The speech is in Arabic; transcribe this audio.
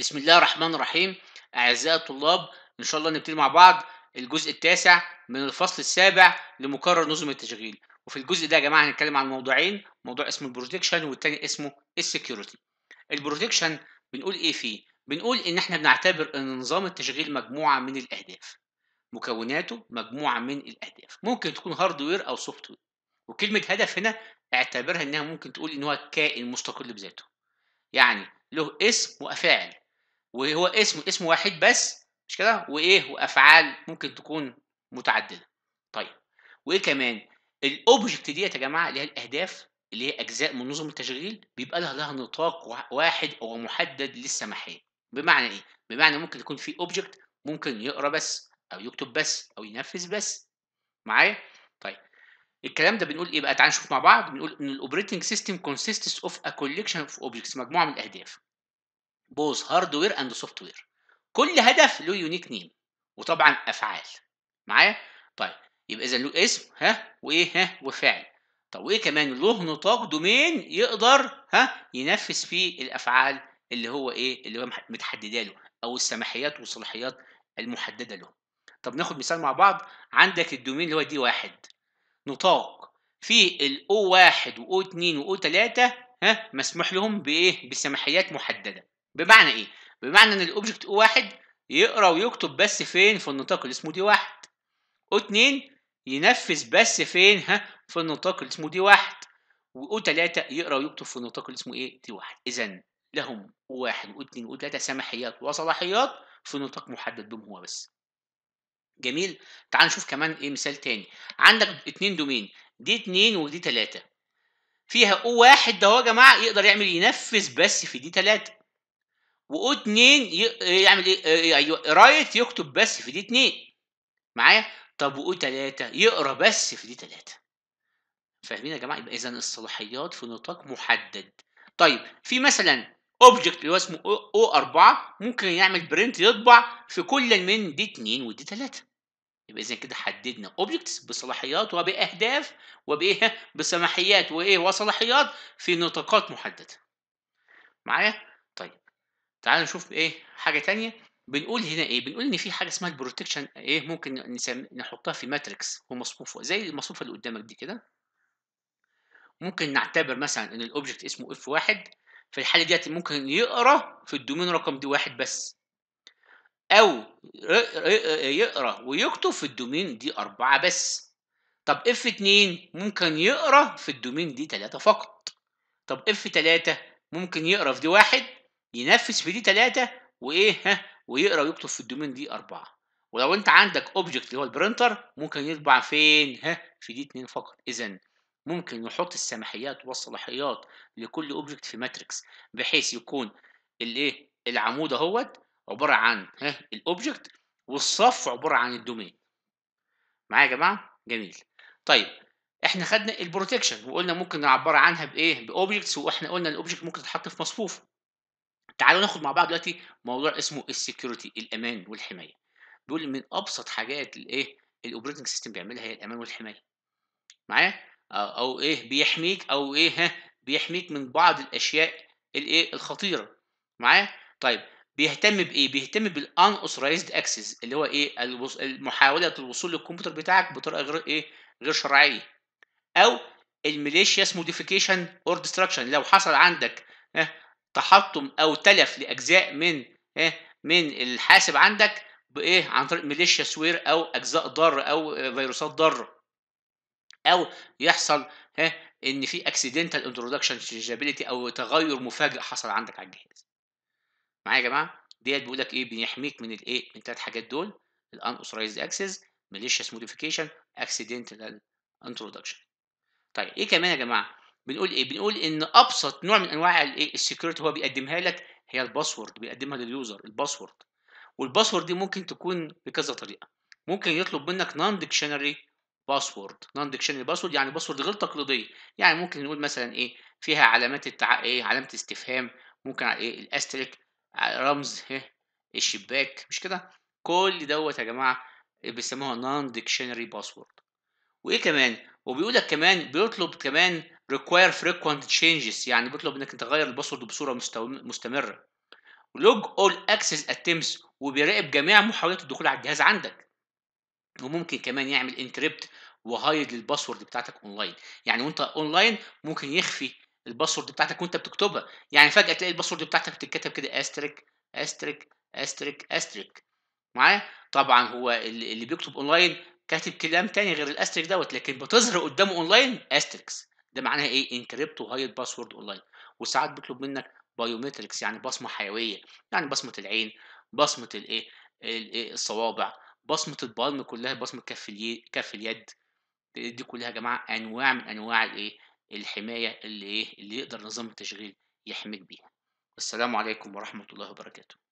بسم الله الرحمن الرحيم أعزائي الطلاب إن شاء الله نبتدي مع بعض الجزء التاسع من الفصل السابع لمقرر نظم التشغيل وفي الجزء ده يا جماعة هنتكلم عن موضوعين موضوع اسمه البروتكشن والتاني اسمه السكيورتي البروتكشن بنقول إيه فيه؟ بنقول إن إحنا بنعتبر إن نظام التشغيل مجموعة من الأهداف مكوناته مجموعة من الأهداف ممكن تكون هاردوير أو سوفت وير وكلمة هدف هنا اعتبرها إنها ممكن تقول إن هو كائن مستقل بذاته يعني له اسم وأفاعل وهو اسم اسم واحد بس مش كده وايه وافعال ممكن تكون متعدده طيب وايه كمان الاوبجكت ديت يا جماعه اللي هي الاهداف اللي هي اجزاء من نظم التشغيل بيبقى لها لها نطاق واحد او محدد للسماحيه بمعنى ايه بمعنى ممكن يكون في اوبجكت ممكن يقرا بس او يكتب بس او ينفذ بس معايا طيب الكلام ده بنقول ايه بقى تعال نشوف مع بعض بنقول ان الاوبريتنج سيستم كونسيستس اوف ا كوليكشن اوف اوبجكتس مجموعه من الاهداف بوز هاردوير اند سوفت وير كل هدف له يونيك نيم وطبعا افعال معايا طيب يبقى اذا له اسم ها وايه ها وفعل طب وايه كمان له نطاق دومين يقدر ها ينفذ فيه الافعال اللي هو ايه اللي هو متحدده له او السماحيات والصلاحيات المحدده له طب ناخد مثال مع بعض عندك الدومين اللي هو دي واحد نطاق في الاو واحد واو اتنين واو تلاته ها مسموح لهم بايه بسماحيات محدده بمعنى ايه بمعنى ان الاوبجكت او واحد يقرا ويكتب بس فين في النطاق اللي اسمه دي واحد او اتنين ينفذ بس فين ها في النطاق اللي اسمه دي واحد واو تلاتة يقرا ويكتب في النطاق اللي اسمه ايه دي واحد اذا لهم او واحد واثنين وثلاثة سماحيات وصلاحيات في نطاق محدد بهم هو بس جميل تعال نشوف كمان ايه مثال تاني عندك اتنين دومين دي اتنين ودي تلاتة فيها او واحد ده هو يا جماعه يقدر يعمل ينفذ بس في دي تلاتة و 2 يعمل ايه؟ آه، يعني رايت يكتب بس في دي 2 معايا؟ طب و O3 يقرا بس في دي 3 فاهمين يا جماعه؟ يبقى اذا الصلاحيات في نطاق محدد. طيب في مثلا اوبجكت اللي هو اسمه او 4 ممكن يعمل برنت يطبع في كل من دي 2 ودي 3. يبقى اذا كده حددنا اوبجكتس بصلاحيات وباهداف وبايه بسماحيات وايه وصلاحيات في نطاقات محدده معايا طيب تعال نشوف ايه حاجه تانية بنقول هنا ايه بنقول ان في حاجه اسمها البروتكشن ايه ممكن نحطها في ماتريكس ومصفوفه زي المصفوفه اللي قدامك دي كده ممكن نعتبر مثلا ان الاوبجكت اسمه اف واحد في الحاله ديت ممكن يقرا في الدومين رقم دي واحد بس او يقرا ويكتب في الدومين دي أربعة بس طب اف 2 ممكن يقرا في الدومين دي 3 فقط طب اف 3 ممكن يقرا في دي واحد ينفذ في دي 3 وايه ها ويقرا ويكتب في الدومين دي 4 ولو انت عندك اوبجكت اللي هو البرينتر ممكن يطبع فين ها في دي 2 فقط اذا ممكن نحط السماحيات والصلاحيات لكل اوبجكت في ماتريكس بحيث يكون الايه العمود اهوت عباره عن ها الاوبجكت والصف عباره عن الدومين معايا يا جماعه جميل طيب احنا خدنا البروتكشن وقلنا ممكن نعبر عنها بايه باوبجكتس واحنا قلنا الاوبجكت ممكن تتحط في مصفوفه تعالوا ناخد مع بعض دلوقتي موضوع اسمه السكيورتي الامان والحمايه بيقول من ابسط حاجات الايه الاوبريتنج سيستم بيعملها هي الامان والحمايه معايا او ايه بيحميك او ايه ها بيحميك من بعض الاشياء الايه الخطيره معايا طيب بيهتم بايه بيهتم بالان اوثرايزد اكسس اللي هو ايه محاوله الوصول للكمبيوتر بتاعك بطريقه غير ايه غير شرعيه او الميليشياس موديفيكيشن اور ديستراكشن لو حصل عندك ها تحطم او تلف لاجزاء من ايه من الحاسب عندك بايه عن طريق ميليشيا سوير او اجزاء ضاره او فيروسات ضاره او يحصل ها إيه، ان في اكسيدنتال انترودكشن شيزابيليتي او تغير مفاجئ حصل عندك على الجهاز معايا يا جماعه ديت بيقول لك ايه بيحميك من الايه من ثلاث حاجات دول الان اوثرايزد اكسس ميليشيا موديفيكيشن اكسيدنتال انترودكشن طيب ايه كمان يا جماعه بنقول ايه بنقول ان ابسط نوع من انواع الايه السكيورتي هو بيقدمها لك هي الباسورد بيقدمها لليوزر الباسورد والباسورد دي ممكن تكون بكذا طريقه ممكن يطلب منك نون ديكشنري باسورد نون ديكشنري باسورد يعني باسورد غير تقليديه يعني ممكن نقول مثلا ايه فيها علامات التع... ايه علامه استفهام ممكن ايه الاستريك رمز ايه الشباك مش كده كل دوت يا جماعه بيسموها نون ديكشنري باسورد وايه كمان وبيقول لك كمان بيطلب كمان require frequent changes يعني بيطلب انك تغير الباسورد بصوره مستمره log all access attempts وبيراقب جميع محاولات الدخول على الجهاز عندك وممكن كمان يعمل انكريبت وهايد الباسورد بتاعتك اونلاين يعني وانت اونلاين ممكن يخفي الباسورد بتاعتك وانت بتكتبها يعني فجاه تلاقي الباسورد بتاعتك بتتكتب كده استريك استريك استريك استريك معايا طبعا هو اللي بيكتب اونلاين كاتب كلام تاني غير الاستريك دوت لكن بتظهر قدامه اونلاين استريكس ده معناها ايه انكريبت وهايد باسورد اونلاين وساعات بيطلب منك بايومتركس يعني بصمه حيويه يعني بصمه العين بصمه الايه إيه؟ الصوابع بصمه البالم كلها بصمه كف كف اليد دي كلها يا جماعه انواع من انواع الايه الحمايه اللي ايه اللي يقدر نظام التشغيل يحميك بيها السلام عليكم ورحمه الله وبركاته